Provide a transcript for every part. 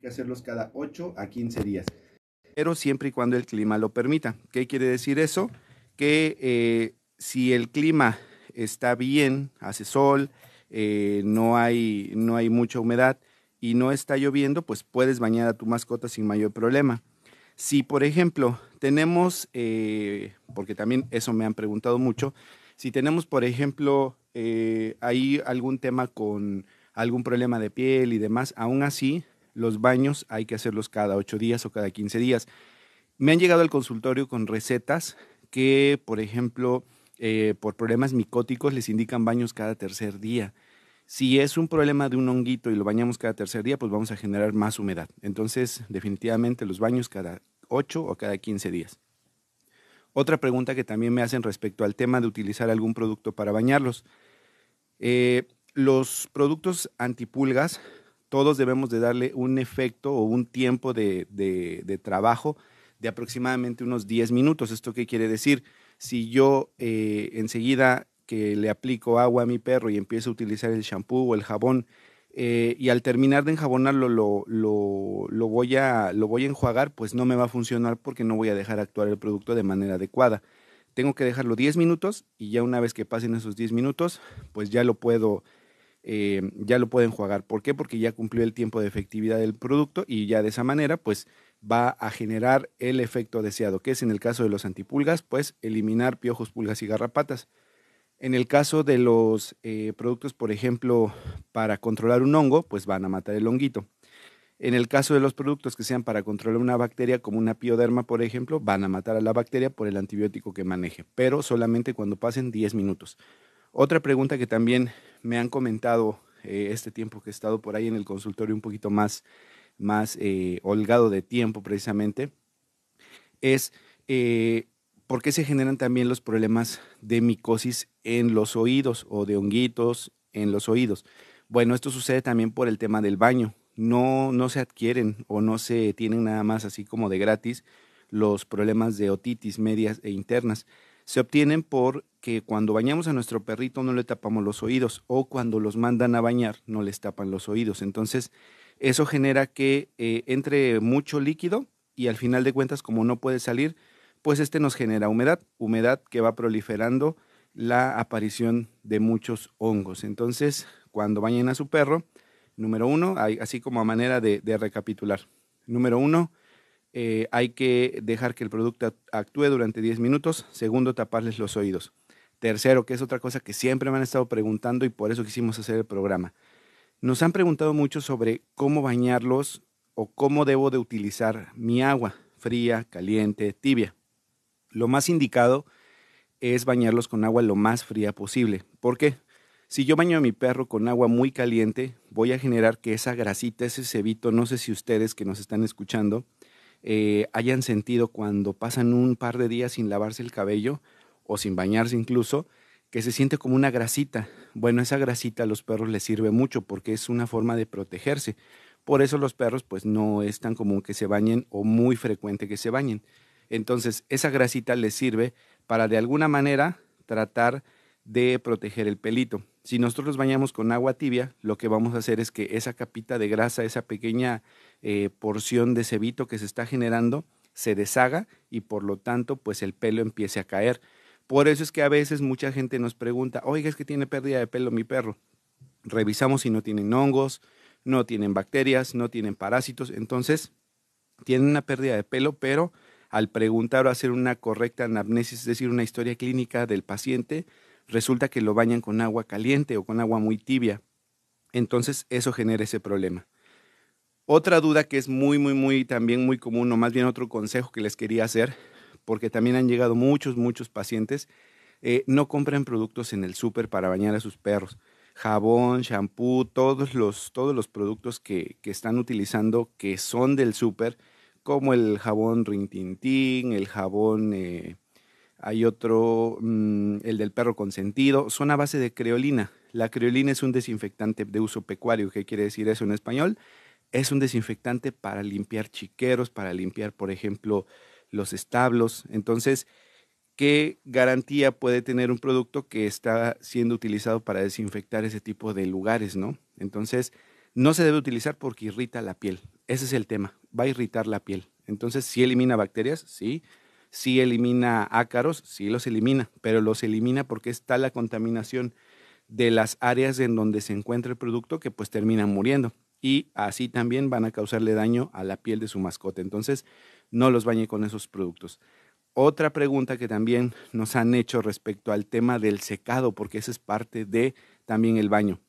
que hacerlos cada 8 a 15 días, pero siempre y cuando el clima lo permita. ¿Qué quiere decir eso? Que eh, si el clima está bien, hace sol, eh, no, hay, no hay mucha humedad y no está lloviendo, pues puedes bañar a tu mascota sin mayor problema. Si, por ejemplo, tenemos, eh, porque también eso me han preguntado mucho, si tenemos, por ejemplo, ahí algún tema con algún problema de piel y demás, aún así los baños hay que hacerlos cada 8 días o cada 15 días. Me han llegado al consultorio con recetas que, por ejemplo, eh, por problemas micóticos les indican baños cada tercer día. Si es un problema de un honguito y lo bañamos cada tercer día, pues vamos a generar más humedad. Entonces, definitivamente los baños cada 8 o cada 15 días. Otra pregunta que también me hacen respecto al tema de utilizar algún producto para bañarlos. Eh, los productos antipulgas todos debemos de darle un efecto o un tiempo de, trabajo de aproximadamente unos 10 minutos. ¿Esto qué quiere decir? Si yo eh, enseguida que le aplico agua a mi perro y empiezo a utilizar el shampoo o el jabón, eh, y al terminar de enjabonarlo lo, lo, voy a, lo voy a enjuagar, pues no me va a funcionar porque no voy a dejar actuar el producto de manera adecuada. Tengo que dejarlo 10 minutos y ya una vez que pasen esos 10 minutos, pues ya lo puedo eh, ya lo pueden jugar. ¿Por qué? Porque ya cumplió el tiempo de efectividad del producto y ya de esa manera, pues va a generar el efecto deseado, que es en el caso de los antipulgas, pues eliminar piojos, pulgas y garrapatas. En el caso de los eh, productos, por ejemplo, para controlar un hongo, pues van a matar el honguito. En el caso de los productos que sean para controlar una bacteria, como una pioderma, por ejemplo, van a matar a la bacteria por el antibiótico que maneje, pero solamente cuando pasen 10 minutos. Otra pregunta que también me han comentado eh, este tiempo que he estado por ahí en el consultorio un poquito más, más eh, holgado de tiempo precisamente, es eh, por qué se generan también los problemas de micosis en los oídos o de honguitos en los oídos. Bueno, esto sucede también por el tema del baño. No, no se adquieren o no se tienen nada más así como de gratis los problemas de otitis medias e internas se obtienen porque cuando bañamos a nuestro perrito no le tapamos los oídos o cuando los mandan a bañar no les tapan los oídos. Entonces, eso genera que eh, entre mucho líquido y al final de cuentas, como no puede salir, pues este nos genera humedad, humedad que va proliferando la aparición de muchos hongos. Entonces, cuando bañen a su perro, número uno, así como a manera de recapitular, número uno, eh, hay que dejar que el producto actúe durante 10 minutos. Segundo, taparles los oídos. Tercero, que es otra cosa que siempre me han estado preguntando y por eso quisimos hacer el programa. Nos han preguntado mucho sobre cómo bañarlos o cómo debo de utilizar mi agua, fría, caliente, tibia. Lo más indicado es bañarlos con agua lo más fría posible. ¿Por qué? Si yo baño a mi perro con agua muy caliente, voy a generar que esa grasita, ese cebito, no sé si ustedes que nos están escuchando, eh, hayan sentido cuando pasan un par de días sin lavarse el cabello o sin bañarse incluso, que se siente como una grasita. Bueno, esa grasita a los perros les sirve mucho porque es una forma de protegerse. Por eso los perros pues no es tan común que se bañen o muy frecuente que se bañen. Entonces, esa grasita les sirve para de alguna manera tratar de proteger el pelito. Si nosotros los bañamos con agua tibia, lo que vamos a hacer es que esa capita de grasa, esa pequeña eh, porción de cebito que se está generando se deshaga y por lo tanto pues el pelo empiece a caer. Por eso es que a veces mucha gente nos pregunta, oiga, es que tiene pérdida de pelo mi perro. Revisamos si no tienen hongos, no tienen bacterias, no tienen parásitos, entonces tienen una pérdida de pelo, pero al preguntar o hacer una correcta anamnesis, es decir, una historia clínica del paciente, resulta que lo bañan con agua caliente o con agua muy tibia. Entonces eso genera ese problema. Otra duda que es muy, muy, muy también muy común, o más bien otro consejo que les quería hacer, porque también han llegado muchos, muchos pacientes, eh, no compren productos en el súper para bañar a sus perros. Jabón, shampoo, todos los, todos los productos que, que están utilizando que son del súper, como el jabón Rintintín, el jabón, eh, hay otro, mm, el del perro consentido, son a base de creolina. La creolina es un desinfectante de uso pecuario. ¿Qué quiere decir eso en español? Es un desinfectante para limpiar chiqueros, para limpiar, por ejemplo, los establos. Entonces, ¿qué garantía puede tener un producto que está siendo utilizado para desinfectar ese tipo de lugares, no? Entonces, no se debe utilizar porque irrita la piel. Ese es el tema. Va a irritar la piel. Entonces, si elimina bacterias, sí. Si elimina ácaros, sí los elimina, pero los elimina porque está la contaminación de las áreas en donde se encuentra el producto que pues terminan muriendo y así también van a causarle daño a la piel de su mascota. Entonces, no los bañe con esos productos. Otra pregunta que también nos han hecho respecto al tema del secado, porque esa es parte de también el baño.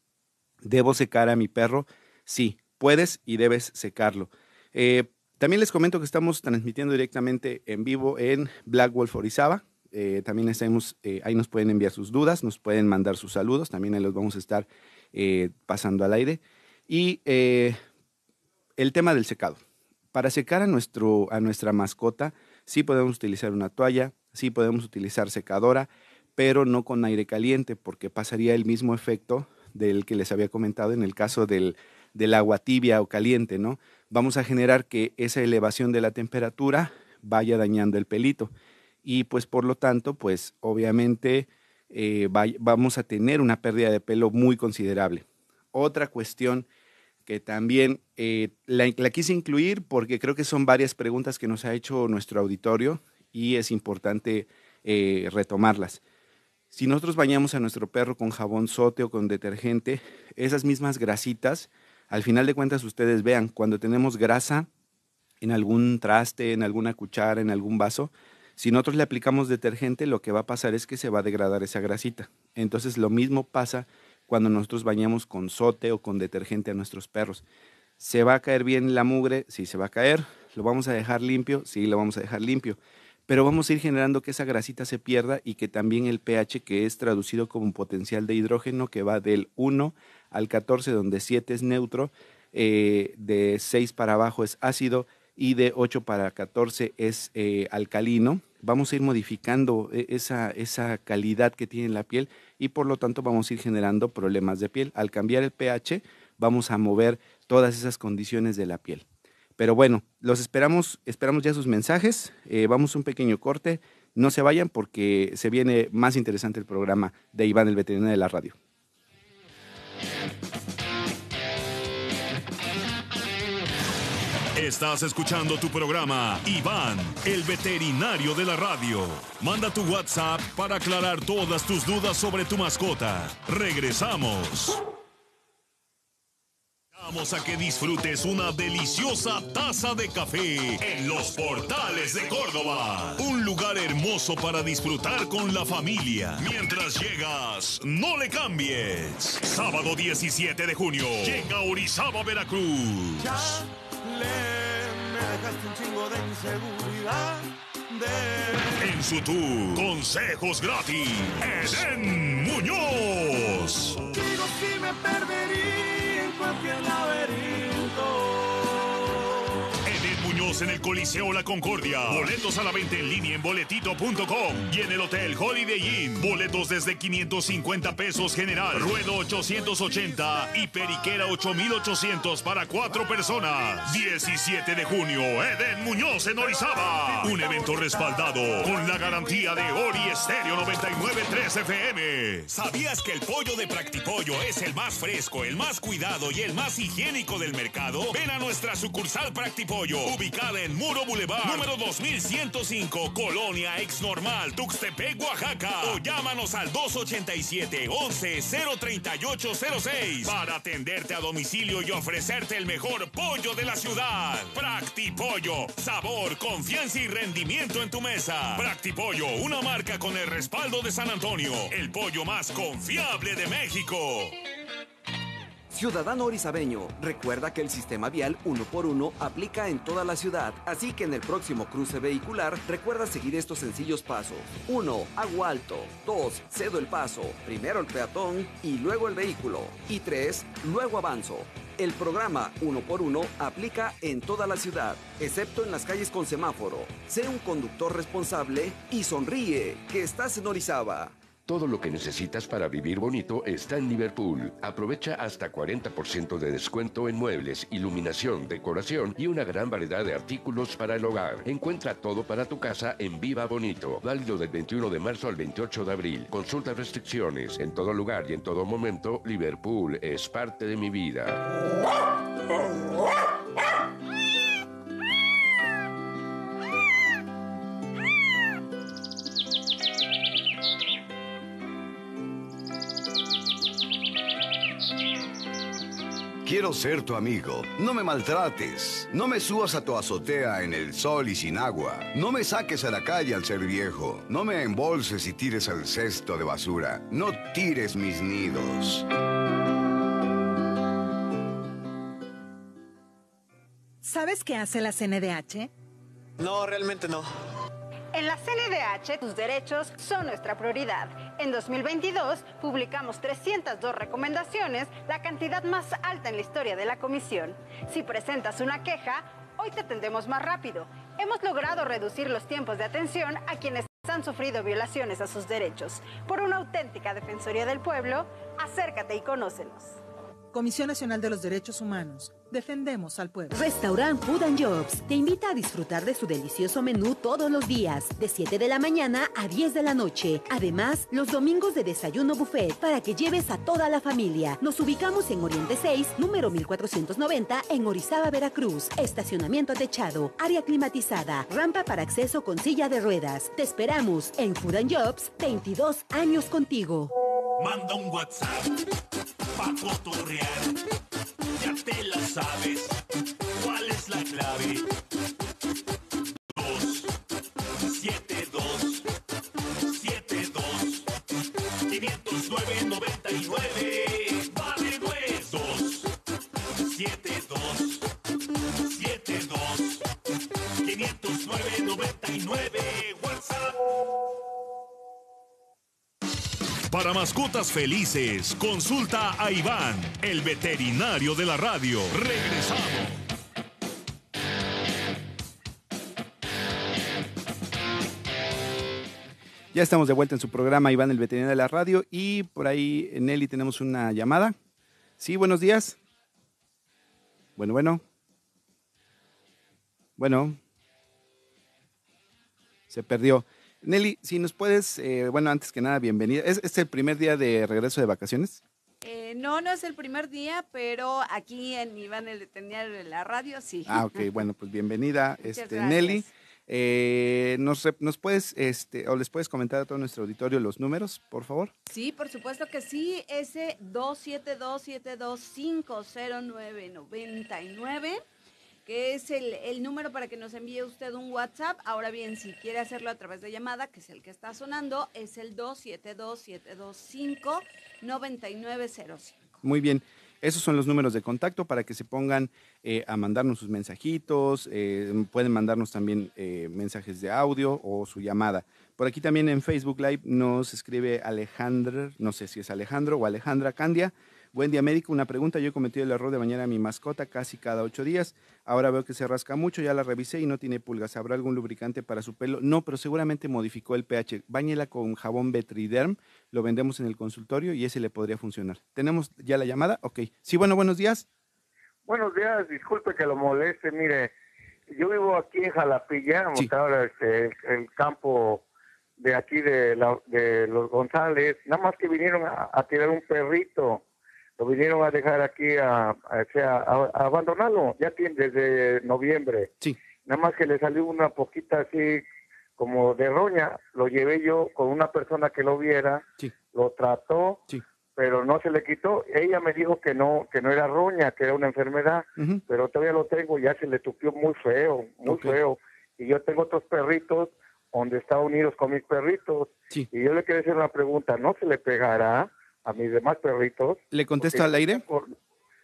¿Debo secar a mi perro? Sí, puedes y debes secarlo. Eh, también les comento que estamos transmitiendo directamente en vivo en Black Wolf Orizaba. Eh, también estamos, eh, ahí nos pueden enviar sus dudas, nos pueden mandar sus saludos, también ahí los vamos a estar pasando al aire. Y eh, el tema del secado. Para secar a, nuestro, a nuestra mascota, sí podemos utilizar una toalla, sí podemos utilizar secadora, pero no con aire caliente, porque pasaría el mismo efecto del que les había comentado en el caso del, del agua tibia o caliente, ¿no? Vamos a generar que esa elevación de la temperatura vaya dañando el pelito. Y pues por lo tanto, pues obviamente eh, vamos a tener una pérdida de pelo muy considerable. Otra cuestión también eh, la, quise incluir porque creo que son varias preguntas que nos ha hecho nuestro auditorio y es importante eh, retomarlas. Si nosotros bañamos a nuestro perro con jabón sote o con detergente, esas mismas grasitas, al final de cuentas ustedes vean, cuando tenemos grasa en algún traste, en alguna cuchara, en algún vaso, si nosotros le aplicamos detergente, lo que va a pasar es que se va a degradar esa grasita. Entonces lo mismo pasa cuando nosotros bañamos con sote o con detergente a nuestros perros. ¿Se va a caer bien la mugre? Sí, se va a caer. ¿Lo vamos a dejar limpio? Sí, lo vamos a dejar limpio. Pero vamos a ir generando que esa grasita se pierda y que también el pH, que es traducido como potencial de hidrógeno, que va del 1 al 14, donde 7 es neutro, eh, de 6 para abajo es ácido y de 8 para 14 es eh, alcalino, vamos a ir modificando e, esa, esa calidad que tiene la piel y por lo tanto vamos a ir generando problemas de piel. Al cambiar el pH vamos a mover todas esas condiciones de la piel. Pero bueno, los esperamos, esperamos ya sus mensajes, eh, vamos a un pequeño corte, no se vayan porque se viene más interesante el programa de Iván el Veterinario de la Radio. Estás escuchando tu programa Iván, el veterinario de la radio. Manda tu WhatsApp para aclarar todas tus dudas sobre tu mascota. Regresamos. Vamos a que disfrutes una deliciosa taza de café en los portales de Córdoba. Un lugar hermoso para disfrutar con la familia. Mientras llegas, no le cambies. Sábado 17 de junio, llega Orizaba, Veracruz. ¿Ya? Le, me dejaste un chingo de inseguridad. De... En su tour, consejos gratis. Eden Muñoz. Digo si me perdería. en el Coliseo La Concordia. Boletos a la venta en línea en boletito.com y en el Hotel Holiday Inn. Boletos desde 550 pesos general, ruedo 880 y periquera 8800 para cuatro personas. 17 de junio, Eden Muñoz en Orizaba. Un evento respaldado con la garantía de Ori Estéreo 993 FM. ¿Sabías que el pollo de Practipollo es el más fresco, el más cuidado y el más higiénico del mercado? Ven a nuestra sucursal Practipollo, ubicada en Muro Boulevard, número 2105, Colonia Ex Normal, Tuxtepec, Oaxaca. O llámanos al 287 11 para atenderte a domicilio y ofrecerte el mejor pollo de la ciudad. Practipollo, sabor, confianza y rendimiento en tu mesa. Practipollo, una marca con el respaldo de San Antonio, el pollo más confiable de México. Ciudadano Orizabeño, recuerda que el sistema vial uno por uno aplica en toda la ciudad, así que en el próximo cruce vehicular recuerda seguir estos sencillos pasos. 1. Hago alto. 2. Cedo el paso. Primero el peatón y luego el vehículo. Y 3. Luego avanzo. El programa Uno por Uno aplica en toda la ciudad, excepto en las calles con semáforo. Sé un conductor responsable y sonríe que estás en Orizaba. Todo lo que necesitas para vivir bonito está en Liverpool. Aprovecha hasta 40% de descuento en muebles, iluminación, decoración y una gran variedad de artículos para el hogar. Encuentra todo para tu casa en Viva Bonito, válido del 21 de marzo al 28 de abril. Consulta restricciones. En todo lugar y en todo momento, Liverpool es parte de mi vida. Quiero ser tu amigo. No me maltrates. No me subas a tu azotea en el sol y sin agua. No me saques a la calle al ser viejo. No me embolses y tires al cesto de basura. No tires mis nidos. ¿Sabes qué hace la CNDH? No, realmente no. En la CNDH, tus derechos son nuestra prioridad. En 2022 publicamos 302 recomendaciones, la cantidad más alta en la historia de la Comisión. Si presentas una queja, hoy te atendemos más rápido. Hemos logrado reducir los tiempos de atención a quienes han sufrido violaciones a sus derechos. Por una auténtica Defensoría del Pueblo, acércate y conócenos. Comisión Nacional de los Derechos Humanos. Defendemos al pueblo. Restaurante Food and Jobs te invita a disfrutar de su delicioso menú todos los días, de 7 de la mañana a 10 de la noche. Además, los domingos de desayuno buffet para que lleves a toda la familia. Nos ubicamos en Oriente 6, número 1490, en Orizaba, Veracruz. Estacionamiento techado, área climatizada, rampa para acceso con silla de ruedas. Te esperamos en Food and Jobs, 22 años contigo. Manda un WhatsApp pa' cotorrear. Ya te la sabes. Para mascotas felices, consulta a Iván, el veterinario de la radio. Regresamos. Ya estamos de vuelta en su programa Iván el Veterinario de la Radio y por ahí Nelly tenemos una llamada. Sí, buenos días. Bueno, bueno. Bueno. Se perdió. Nelly, si nos puedes, eh, bueno, antes que nada, bienvenida. ¿Es, el primer día de regreso de vacaciones? Eh, no, no es el primer día, pero aquí en Iván el de la radio, sí. Ah, ok, bueno, pues bienvenida, este, Nelly. Eh, ¿nos, puedes, este, o les puedes comentar a todo nuestro auditorio los números, por favor? Sí, por supuesto que sí, ese 272 que es el, número para que nos envíe usted un WhatsApp. Ahora bien, si quiere hacerlo a través de llamada, que es el que está sonando, es el 272-725-9905. Muy bien. Esos son los números de contacto para que se pongan eh, a mandarnos sus mensajitos. Eh, pueden mandarnos también eh, mensajes de audio o su llamada. Por aquí también en Facebook Live nos escribe Alejandra, no sé si es Alejandro o Alejandra Candia. Buen día médico, una pregunta. Yo he cometido el error de bañar a mi mascota casi cada ocho días. Ahora veo que se rasca mucho, ya la revisé y no tiene pulgas. ¿Habrá algún lubricante para su pelo? No, pero seguramente modificó el pH. Báñela con jabón Betriderm, lo vendemos en el consultorio y ese le podría funcionar. ¿Tenemos ya la llamada? Ok. Sí, bueno, buenos días. Buenos días, disculpe que lo moleste. Mire, yo vivo aquí en Jalapilla, en este, el, campo de aquí de, de los González. Nada más que vinieron a, a tirar un perrito lo vinieron a dejar aquí a, abandonarlo, ya tiene desde noviembre. Sí. Nada más que le salió una poquita así como de roña, lo llevé yo con una persona que lo viera, lo trató, sí. pero no se le quitó. Ella me dijo que no, que no era roña, que era una enfermedad, pero todavía lo tengo, ya se le tupió muy feo, muy feo. Y yo tengo otros perritos donde está unidos con mis perritos. Y yo le quiero hacer una pregunta, ¿no se le pegará? a mis demás perritos. ¿Le contesto al aire?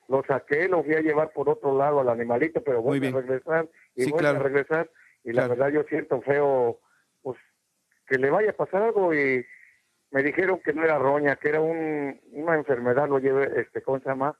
lo saqué, lo fui a llevar por otro lado al animalito, pero voy a regresar y voy a regresar. Y la verdad yo siento feo pues, que le vaya a pasar algo y me dijeron que no era roña, que era una enfermedad, lo lleve, este, ¿cómo se llama?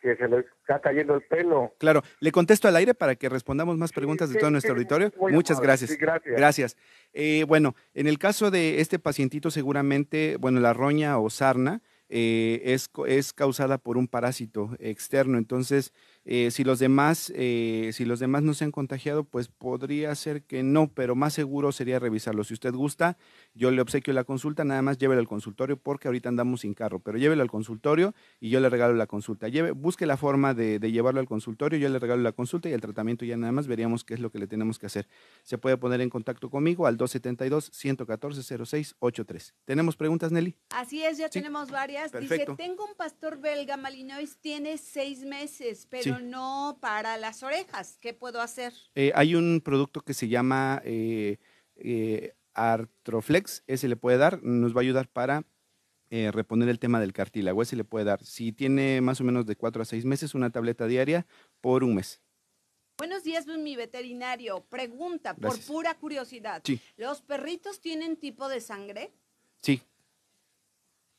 Que se le está cayendo el pelo. Claro, le contesto al aire para que respondamos más preguntas de todo nuestro auditorio. Muchas gracias. gracias. gracias. Eh, bueno, en el caso de este pacientito seguramente, bueno, la roña o sarna, eh, es, es, causada por un parásito externo. Entonces, eh, si, los demás, eh, si los demás no se han contagiado, pues podría ser que no, pero más seguro sería revisarlo. Si usted gusta, yo le obsequio la consulta, nada más llévelo al consultorio porque ahorita andamos sin carro, pero llévelo al consultorio y yo le regalo la consulta. Lleve, busque la forma de, llevarlo al consultorio, yo le regalo la consulta y el tratamiento ya nada más veríamos qué es lo que le tenemos que hacer. Se puede poner en contacto conmigo al 272-114-0683. ¿Tenemos preguntas, Nelly? Así es, ya tenemos varias. Dice, tengo un pastor belga, Malinois, tiene seis meses, pero no para las orejas. ¿Qué puedo hacer? Eh, hay un producto que se llama eh, eh, Artroflex, ese le puede dar, nos va a ayudar para reponer el tema del cartílago, ese le puede dar. Si tiene más o menos de 4 a 6 meses, una tableta diaria por un mes. Buenos días, mi veterinario. Pregunta, por pura curiosidad. ¿Los perritos tienen tipo de sangre? Sí,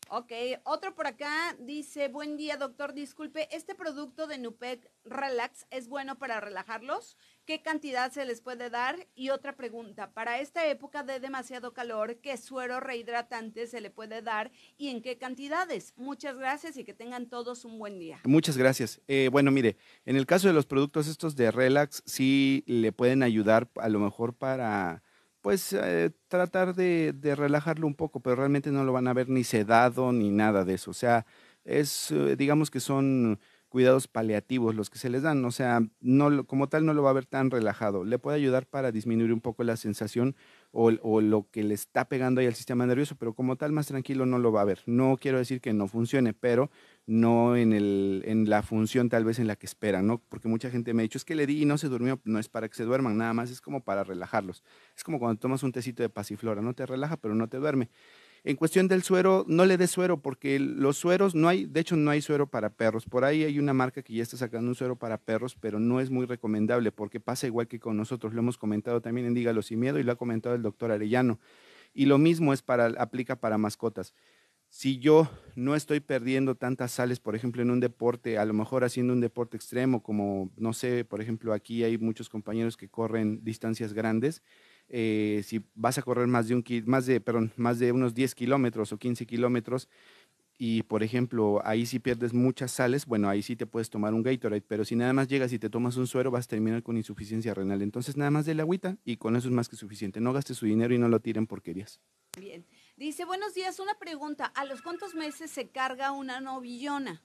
Ok, otro por acá dice, buen día doctor, disculpe, ¿este producto de Nupec Relax es bueno para relajarlos? ¿Qué cantidad se les puede dar? Y otra pregunta, para esta época de demasiado calor, ¿qué suero rehidratante se le puede dar y en qué cantidades? Muchas gracias y que tengan todos un buen día. Muchas gracias. Eh, bueno, mire, en el caso de los productos estos de Relax, sí le pueden ayudar a lo mejor para pues eh, tratar de, de, relajarlo un poco, pero realmente no lo van a ver ni sedado ni nada de eso. O sea, es, eh, digamos que son cuidados paliativos los que se les dan, o sea, no, como tal no lo va a ver tan relajado. Le puede ayudar para disminuir un poco la sensación, o, lo que le está pegando ahí al sistema nervioso, pero como tal más tranquilo no lo va a ver. No quiero decir que no funcione, pero no en, el, en la función tal vez en la que esperan, ¿no? Porque mucha gente me ha dicho, es que le di y no se durmió, no es para que se duerman, nada más es como para relajarlos. Es como cuando tomas un tecito de pasiflora, no te relaja, pero no te duerme. En cuestión del suero, no le dé suero porque los sueros no hay, de hecho no hay suero para perros. Por ahí hay una marca que ya está sacando un suero para perros, pero no es muy recomendable porque pasa igual que con nosotros. Lo hemos comentado también en Dígalo sin miedo y lo ha comentado el doctor Arellano. Y lo mismo es para, aplica para mascotas si yo no estoy perdiendo tantas sales, por ejemplo, en un deporte, a lo mejor haciendo un deporte extremo, como, no sé, por ejemplo, aquí hay muchos compañeros que corren distancias grandes, eh, si vas a correr más de, un, más de, perdón, más de unos 10 kilómetros o 15 kilómetros, y por ejemplo, ahí si pierdes muchas sales, bueno, ahí sí te puedes tomar un Gatorade, pero si nada más llegas y te tomas un suero, vas a terminar con insuficiencia renal. Entonces, nada más de la agüita y con eso es más que suficiente. No gastes su dinero y no lo tiren porquerías. Bien. Dice, buenos días, una pregunta. ¿A los cuántos meses se carga una novillona?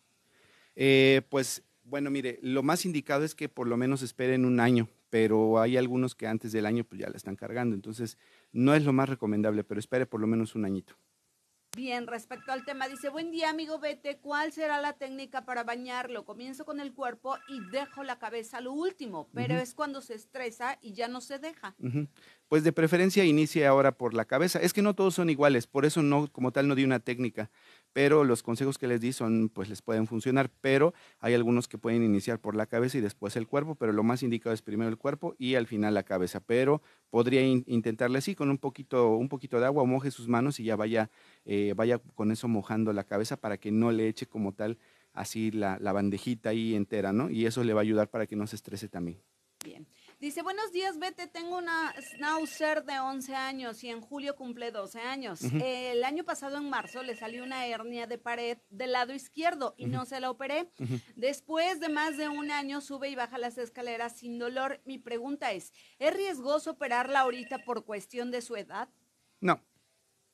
Eh, pues, bueno, mire, lo más indicado es que por lo menos esperen un año pero hay algunos que antes del año pues ya la están cargando. Entonces, no es lo más recomendable, pero espere por lo menos un añito. Bien, respecto al tema, dice, buen día amigo Vete, ¿cuál será la técnica para bañarlo? Comienzo con el cuerpo y dejo la cabeza lo último, pero es cuando se estresa y ya no se deja. Pues de preferencia inicie ahora por la cabeza. Es que no todos son iguales, por eso no, como tal, no di una técnica pero los consejos que les di son, pues les pueden funcionar, pero hay algunos que pueden iniciar por la cabeza y después el cuerpo, pero lo más indicado es primero el cuerpo y al final la cabeza, pero podría intentarle así con un poquito, un poquito de agua, moje sus manos y ya vaya, eh, vaya con eso mojando la cabeza para que no le eche como tal así la, la bandejita ahí entera, ¿no? Y eso le va a ayudar para que no se estrese también. Bien. Dice, buenos días, Vete, tengo una schnauzer de 11 años y en julio cumple 12 años. el año pasado, en marzo, le salió una hernia de pared del lado izquierdo y no se la operé. Después de más de un año, sube y baja las escaleras sin dolor. Mi pregunta es, ¿es riesgoso operarla ahorita por cuestión de su edad? No,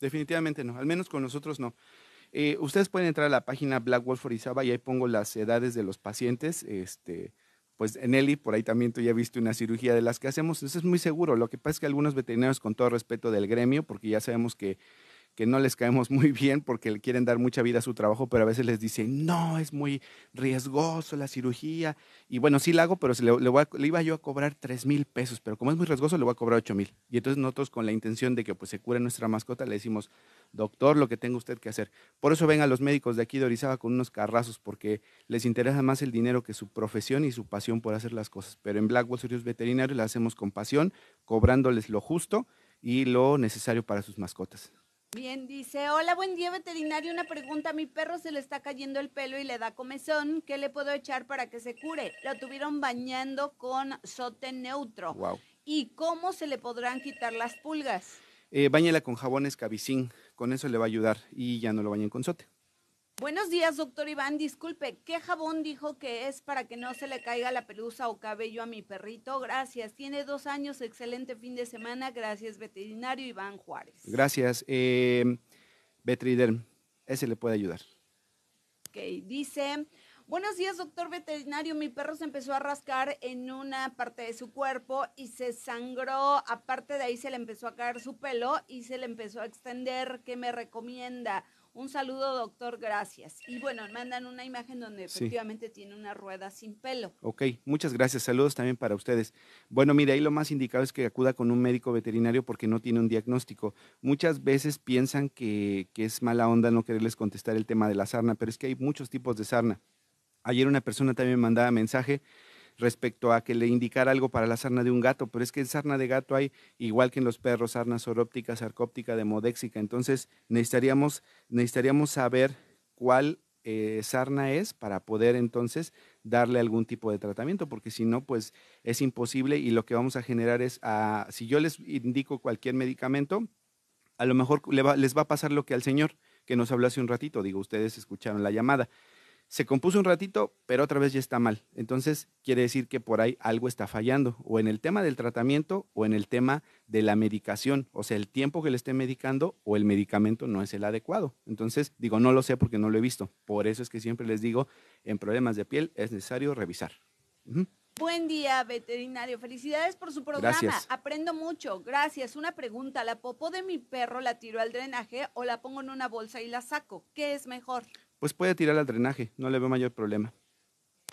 definitivamente no, al menos con nosotros no. Eh, ustedes pueden entrar a la página Black Wolf Orizaba y ahí pongo las edades de los pacientes, este pues en Eli, por ahí también tú ya viste una cirugía de las que hacemos, eso es muy seguro. Lo que pasa es que algunos veterinarios, con todo respeto del gremio, porque ya sabemos que que no les caemos muy bien porque le quieren dar mucha vida a su trabajo, pero a veces les dicen, no, es muy riesgoso la cirugía. Y bueno, sí la hago, pero le, iba yo a cobrar 3 mil pesos, pero como es muy riesgoso, le voy a cobrar 8 mil. Y entonces nosotros con la intención de que pues, se cure nuestra mascota, le decimos, doctor, lo que tenga usted que hacer. Por eso ven a los médicos de aquí de Orizaba con unos carrazos, porque les interesa más el dinero que su profesión y su pasión por hacer las cosas. Pero en Blackwell Servicios Veterinarios la hacemos con pasión, cobrándoles lo justo y lo necesario para sus mascotas. Bien, dice, hola, buen día veterinario, una pregunta, a mi perro se le está cayendo el pelo y le da comezón, ¿qué le puedo echar para que se cure? Lo tuvieron bañando con sote neutro. Wow. ¿Y cómo se le podrán quitar las pulgas? Eh, con jabones escabicín, con eso le va a ayudar y ya no lo bañen con sote. Buenos días, doctor Iván. Disculpe, ¿qué jabón dijo que es para que no se le caiga la pelusa o cabello a mi perrito? Gracias. Tiene dos años, excelente fin de semana. Gracias, veterinario Iván Juárez. Gracias. Eh, ese le puede ayudar. Ok, dice, buenos días, doctor veterinario. Mi perro se empezó a rascar en una parte de su cuerpo y se sangró. Aparte de ahí se le empezó a caer su pelo y se le empezó a extender. ¿Qué me recomienda? Un saludo, doctor, gracias. Y bueno, mandan una imagen donde efectivamente tiene una rueda sin pelo. Ok, muchas gracias. Saludos también para ustedes. Bueno, mire, ahí lo más indicado es que acuda con un médico veterinario porque no tiene un diagnóstico. Muchas veces piensan que, que es mala onda no quererles contestar el tema de la sarna, pero es que hay muchos tipos de sarna. Ayer una persona también mandaba mensaje respecto a que le indicara algo para la sarna de un gato, pero es que en sarna de gato hay, igual que en los perros, sarna soróptica, sarcóptica, demodéxica, Entonces necesitaríamos, necesitaríamos saber cuál eh, sarna es para poder entonces darle algún tipo de tratamiento, porque si no, pues es imposible y lo que vamos a generar es, a, ah, si yo les indico cualquier medicamento, a lo mejor les va a pasar lo que al señor que nos habló hace un ratito, digo, ustedes escucharon la llamada se compuso un ratito, pero otra vez ya está mal. Entonces, quiere decir que por ahí algo está fallando, o en el tema del tratamiento o en el tema de la medicación, o sea, el tiempo que le esté medicando o el medicamento no es el adecuado. Entonces, digo, no lo sé porque no lo he visto. Por eso es que siempre les digo, en problemas de piel es necesario revisar. Buen día, veterinario. Felicidades por su programa. Aprendo mucho. Gracias. Una pregunta. ¿La popó de mi perro la tiro al drenaje o la pongo en una bolsa y la saco? ¿Qué es mejor? pues puede tirar al drenaje, no le veo mayor problema.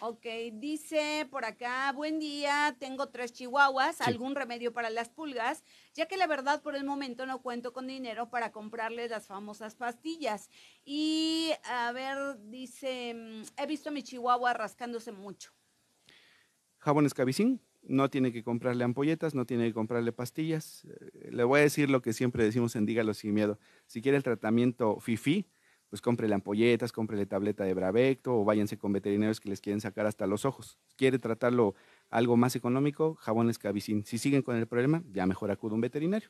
Ok, dice por acá, buen día, tengo tres chihuahuas, algún remedio para las pulgas, ya que la verdad por el momento no cuento con dinero para comprarle las famosas pastillas. Y a ver, dice, mm, he visto a mi chihuahua rascándose mucho. Jabón escabicín, no tiene que comprarle ampolletas, no tiene que comprarle pastillas. Eh, le voy a decir lo que siempre decimos en Dígalo sin miedo. Si quiere el tratamiento FIFI, pues cómprele ampolletas, cómprele tableta de Bravecto o váyanse con veterinarios que les quieren sacar hasta los ojos. Quiere tratarlo algo más económico, jabones cabicín. Si siguen con el problema, ya mejor acude a un veterinario.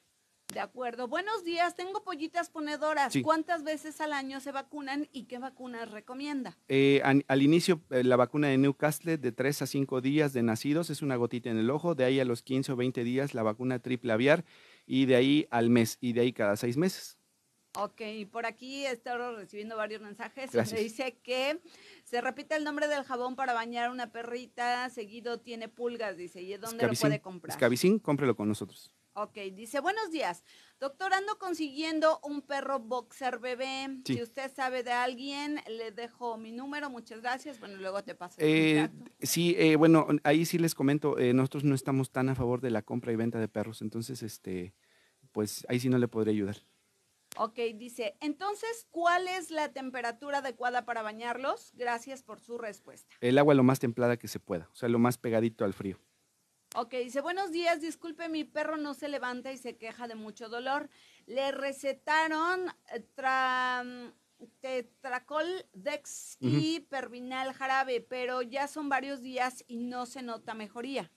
De acuerdo. Buenos días. Tengo pollitas ponedoras. ¿Cuántas veces al año se vacunan y qué vacunas recomienda? Eh, al, inicio, eh, la vacuna de Newcastle de 3 a 5 días de nacidos es una gotita en el ojo. De ahí a los 15 o 20 días, la vacuna triple aviar. Y de ahí al mes. Y de ahí cada 6 meses. Ok, por aquí estoy recibiendo varios mensajes. Gracias. dice que se repite el nombre del jabón para bañar una perrita, seguido tiene pulgas, dice. ¿Y dónde lo puede comprar? Escavicín, cómprelo con nosotros. Ok, dice, buenos días. Doctor, ando consiguiendo un perro boxer bebé. Si usted sabe de alguien, le dejo mi número, muchas gracias. Bueno, luego te paso. Eh, sí, eh, bueno, ahí sí les comento, eh, nosotros no estamos tan a favor de la compra y venta de perros, entonces, este, pues ahí sí no le podría ayudar. Ok, dice, entonces, ¿cuál es la temperatura adecuada para bañarlos? Gracias por su respuesta. El agua lo más templada que se pueda, o sea, lo más pegadito al frío. Ok, dice, buenos días, disculpe, mi perro no se levanta y se queja de mucho dolor. Le recetaron eh, tetracol, dex y pervinal jarabe, pero ya son varios días y no se nota mejoría.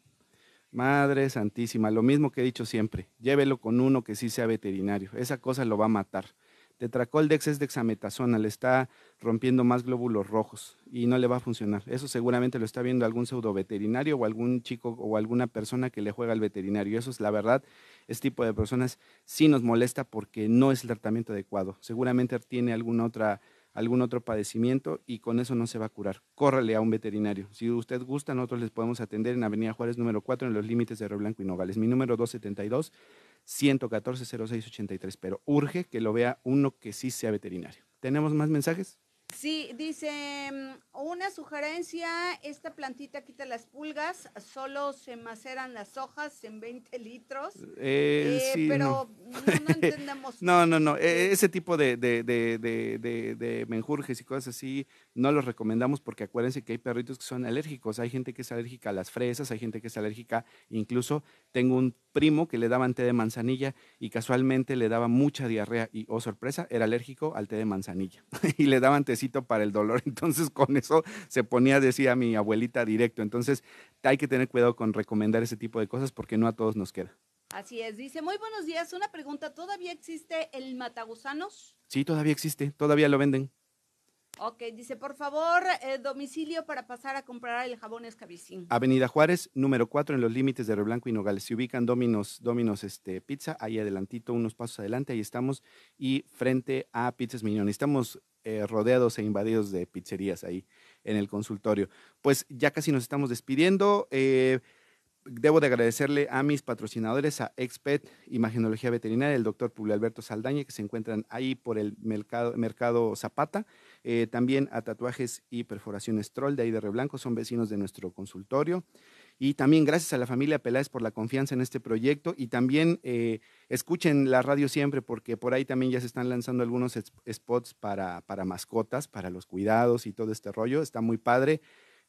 Madre Santísima, lo mismo que he dicho siempre, llévelo con uno que sí sea veterinario, esa cosa lo va a matar. Tetracoldex es dexametasona, le está rompiendo más glóbulos rojos y no le va a funcionar. Eso seguramente lo está viendo algún pseudo veterinario o algún chico o alguna persona que le juega al veterinario. Eso es la verdad, este tipo de personas sí nos molesta porque no es el tratamiento adecuado. Seguramente tiene alguna otra algún otro padecimiento y con eso no se va a curar. Córrele a un veterinario. Si usted gusta, nosotros les podemos atender en Avenida Juárez número 4 en los límites de Reblanco Blanco y Nogales. Mi número 272 114 0683, pero urge que lo vea uno que sí sea veterinario. ¿Tenemos más mensajes? Sí, dice, mm, una sugerencia, esta plantita quita las pulgas, solo se maceran las hojas en 20 litros. Eh, eh, sí, pero no. No, no. no, no, e, ese tipo de, menjurjes y cosas así no los recomendamos porque acuérdense que hay perritos que son alérgicos, hay gente que es alérgica a las fresas, hay gente que es alérgica, incluso tengo un primo que le daban té de manzanilla y casualmente le daba mucha diarrea y, oh sorpresa, era alérgico al té de manzanilla y le daban tecito para el dolor. Entonces con eso se ponía, a decir a mi abuelita, directo. Entonces hay que tener cuidado con recomendar ese tipo de cosas porque no a todos nos queda. Así es, dice, muy buenos días, una pregunta, ¿todavía existe el matagusanos? Sí, todavía existe, todavía lo venden. Ok, dice, por favor, eh, domicilio para pasar a comprar el jabón escabicín. Avenida Juárez, número 4, en los límites de Reblanco y Nogales. Se ubican Dominos, Dominos este, Pizza, ahí adelantito, unos pasos adelante, ahí estamos. Y frente a Pizzas Miñón. Estamos eh, rodeados e invadidos de pizzerías ahí en el consultorio. Pues ya casi nos estamos despidiendo. Eh, debo de agradecerle a mis patrocinadores, a Expet Imagenología Veterinaria, el doctor Publio Alberto Saldaña, que se encuentran ahí por el mercado, mercado Zapata. Eh, también a Tatuajes y Perforaciones Troll de ahí de Reblanco, son vecinos de nuestro consultorio. Y también gracias a la familia Peláez por la confianza en este proyecto y también eh, escuchen la radio siempre porque por ahí también ya se están lanzando algunos spots para, para mascotas, para los cuidados y todo este rollo. Está muy padre.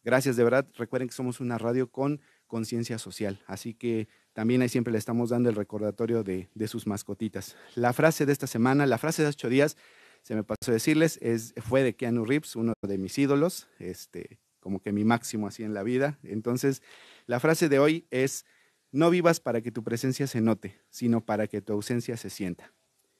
Gracias de verdad. Recuerden que somos una radio con conciencia social. Así que también ahí siempre le estamos dando el recordatorio de, de, sus mascotitas. La frase de esta semana, la frase de ocho días, se me pasó a decirles, es, fue de Keanu Reeves, uno de mis ídolos, este, como que mi máximo así en la vida. Entonces, la frase de hoy es, no vivas para que tu presencia se note, sino para que tu ausencia se sienta.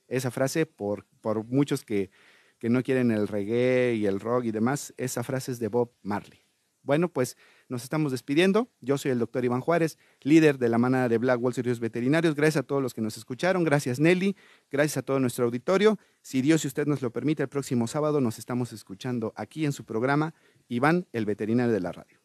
Esa frase, por, por muchos que, que no quieren el reggae y el rock y demás, esa frase es de Bob Marley. Bueno, pues nos estamos despidiendo. Yo soy el doctor Iván Juárez, líder de la manada de Black Wall Series Veterinarios. Gracias a todos los que nos escucharon. Gracias, Nelly. Gracias a todo nuestro auditorio. Si Dios y usted nos lo permite, el próximo sábado nos estamos escuchando aquí en su programa Iván, el veterinario de la radio.